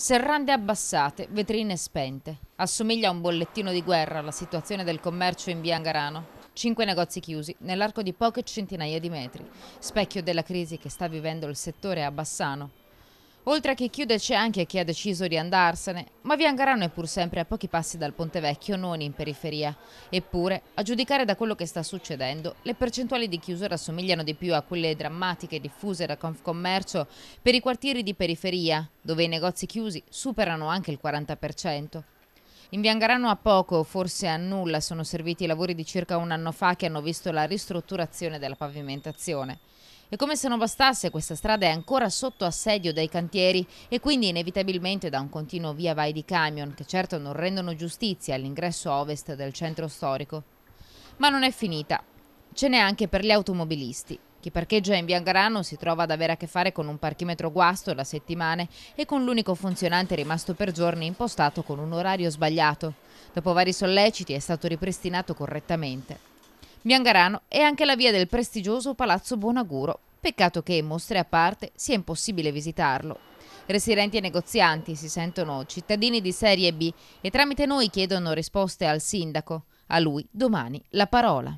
Serrande abbassate, vetrine spente. Assomiglia a un bollettino di guerra la situazione del commercio in via Angarano. Cinque negozi chiusi nell'arco di poche centinaia di metri, specchio della crisi che sta vivendo il settore a Bassano, Oltre a chi chiude c'è anche chi ha deciso di andarsene, ma Viangarano è pur sempre a pochi passi dal Ponte Vecchio, non in periferia. Eppure, a giudicare da quello che sta succedendo, le percentuali di chiusura assomigliano di più a quelle drammatiche diffuse da Confcommercio per i quartieri di periferia, dove i negozi chiusi superano anche il 40%. In Viangarano a poco, forse a nulla, sono serviti i lavori di circa un anno fa che hanno visto la ristrutturazione della pavimentazione. E come se non bastasse, questa strada è ancora sotto assedio dai cantieri e quindi inevitabilmente da un continuo via vai di camion che certo non rendono giustizia all'ingresso ovest del centro storico. Ma non è finita. Ce n'è anche per gli automobilisti. Chi parcheggia in Biancarano si trova ad avere a che fare con un parchimetro guasto da settimane e con l'unico funzionante rimasto per giorni impostato con un orario sbagliato. Dopo vari solleciti è stato ripristinato correttamente. Biancarano è anche la via del prestigioso Palazzo Buonaguro. Peccato che, mostre a parte, sia impossibile visitarlo. Residenti e negozianti si sentono cittadini di serie B e tramite noi chiedono risposte al sindaco. A lui domani la parola.